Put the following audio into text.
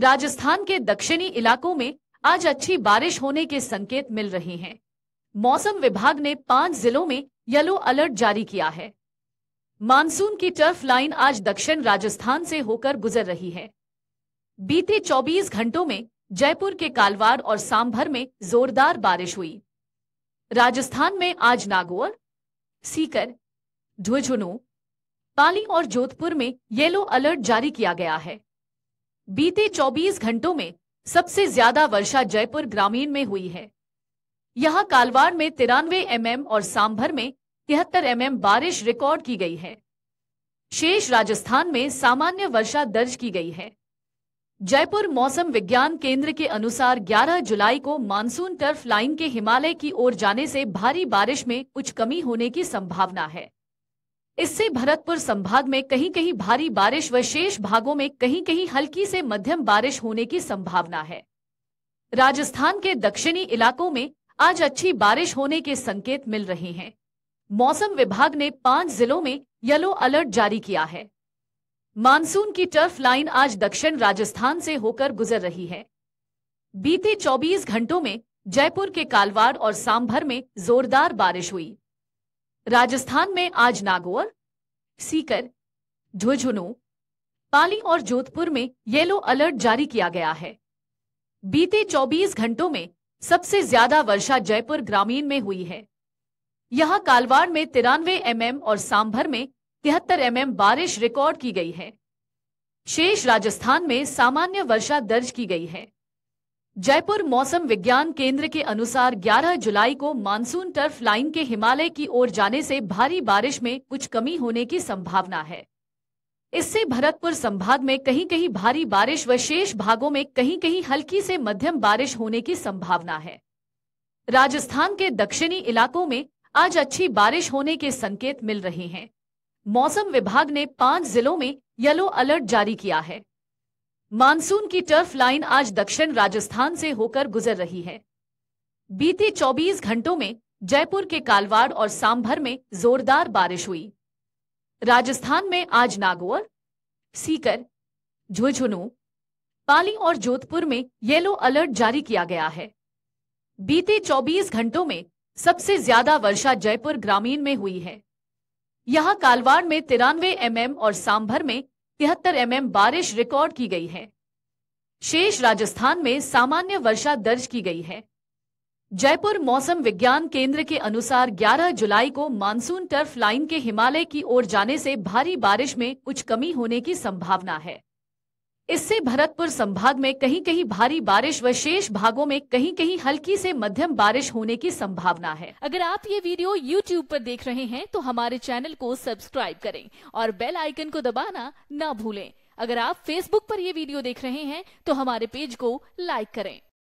राजस्थान के दक्षिणी इलाकों में आज अच्छी बारिश होने के संकेत मिल रहे हैं मौसम विभाग ने पांच जिलों में येलो अलर्ट जारी किया है मानसून की टर्फ लाइन आज दक्षिण राजस्थान से होकर गुजर रही है बीते 24 घंटों में जयपुर के कालवार और सांभर में जोरदार बारिश हुई राजस्थान में आज नागौर सीकर झुझुनू पाली और जोधपुर में येलो अलर्ट जारी किया गया है बीते 24 घंटों में सबसे ज्यादा वर्षा जयपुर ग्रामीण में हुई है यहां कालवाड़ में तिरानवे एमएम और सांभर में तिहत्तर एमएम बारिश रिकॉर्ड की गई है शेष राजस्थान में सामान्य वर्षा दर्ज की गई है जयपुर मौसम विज्ञान केंद्र के अनुसार 11 जुलाई को मानसून टर्फ लाइन के हिमालय की ओर जाने से भारी बारिश में कुछ कमी होने की संभावना है इससे भरतपुर संभाग में कहीं कहीं भारी बारिश व शेष भागों में कहीं कहीं हल्की से मध्यम बारिश होने की संभावना है राजस्थान के दक्षिणी इलाकों में आज अच्छी बारिश होने के संकेत मिल रहे हैं मौसम विभाग ने पांच जिलों में येलो अलर्ट जारी किया है मानसून की टर्फ लाइन आज दक्षिण राजस्थान से होकर गुजर रही है बीते 24 घंटों में जयपुर के कालवाड़ और सांभर में जोरदार बारिश हुई राजस्थान में आज नागौर सीकर झुंझुनू पाली और जोधपुर में येलो अलर्ट जारी किया गया है बीते 24 घंटों में सबसे ज्यादा वर्षा जयपुर ग्रामीण में हुई है यहां कालवाड़ में तिरानवे एमएम और सांभर में तिहत्तर एमएम बारिश रिकॉर्ड की गई है शेष राजस्थान में सामान्य वर्षा दर्ज की गई है जयपुर मौसम विज्ञान केंद्र के अनुसार 11 जुलाई को मानसून टर्फ लाइन के हिमालय की ओर जाने से भारी बारिश में कुछ कमी होने की संभावना है इससे भरतपुर संभाग में कहीं कहीं भारी बारिश व शेष भागों में कहीं कहीं हल्की से मध्यम बारिश होने की संभावना है राजस्थान के दक्षिणी इलाकों में आज अच्छी बारिश होने के संकेत मिल रहे हैं मौसम विभाग ने पांच जिलों में येलो अलर्ट जारी किया है मानसून की टर्फ लाइन आज दक्षिण राजस्थान से होकर गुजर रही है बीते 24 घंटों में जयपुर के कालवाड़ और सांभर में जोरदार बारिश हुई राजस्थान में आज नागौर सीकर झुझुनू पाली और जोधपुर में येलो अलर्ट जारी किया गया है बीते 24 घंटों में सबसे ज्यादा वर्षा जयपुर ग्रामीण में हुई है यहां कालवाड़ में तिरानवे एमएम और सांभर में तिहत्तर एमएम बारिश रिकॉर्ड की गई है शेष राजस्थान में सामान्य वर्षा दर्ज की गई है जयपुर मौसम विज्ञान केंद्र के अनुसार 11 जुलाई को मानसून टर्फ लाइन के हिमालय की ओर जाने से भारी बारिश में कुछ कमी होने की संभावना है इससे भरतपुर संभाग में कहीं कहीं भारी बारिश व शेष भागों में कहीं कहीं हल्की से मध्यम बारिश होने की संभावना है अगर आप ये वीडियो YouTube पर देख रहे हैं तो हमारे चैनल को सब्सक्राइब करें और बेल आइकन को दबाना ना भूलें अगर आप Facebook पर ये वीडियो देख रहे हैं तो हमारे पेज को लाइक करें